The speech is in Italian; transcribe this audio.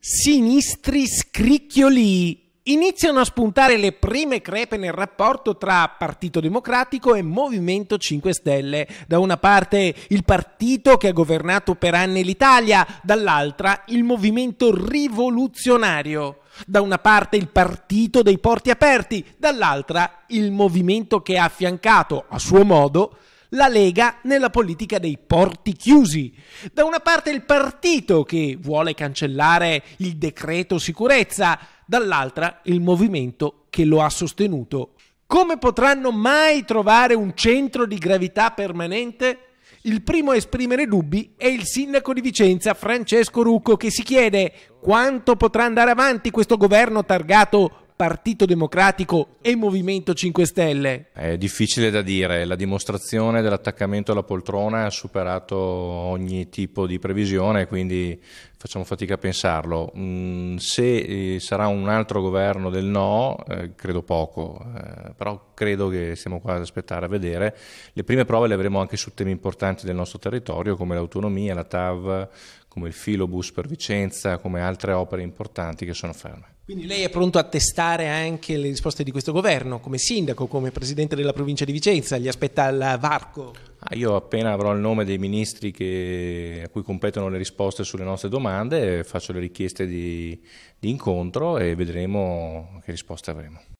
Sinistri scricchioli. Iniziano a spuntare le prime crepe nel rapporto tra Partito Democratico e Movimento 5 Stelle. Da una parte il partito che ha governato per anni l'Italia, dall'altra il movimento rivoluzionario. Da una parte il partito dei porti aperti, dall'altra il movimento che ha affiancato, a suo modo, la Lega nella politica dei porti chiusi. Da una parte il partito che vuole cancellare il decreto sicurezza, dall'altra il movimento che lo ha sostenuto. Come potranno mai trovare un centro di gravità permanente? Il primo a esprimere dubbi è il sindaco di Vicenza Francesco Rucco che si chiede quanto potrà andare avanti questo governo targato Partito Democratico e Movimento 5 Stelle? È difficile da dire, la dimostrazione dell'attaccamento alla poltrona ha superato ogni tipo di previsione, quindi facciamo fatica a pensarlo. Mm, se eh, sarà un altro governo del no, eh, credo poco, eh, però credo che siamo qua ad aspettare a vedere. Le prime prove le avremo anche su temi importanti del nostro territorio come l'autonomia, la TAV, come il Filobus per Vicenza, come altre opere importanti che sono ferme. Quindi lei è pronto a testare anche le risposte di questo governo, come sindaco, come presidente della provincia di Vicenza, gli aspetta il varco? Ah, io appena avrò il nome dei ministri che, a cui competono le risposte sulle nostre domande, faccio le richieste di, di incontro e vedremo che risposte avremo.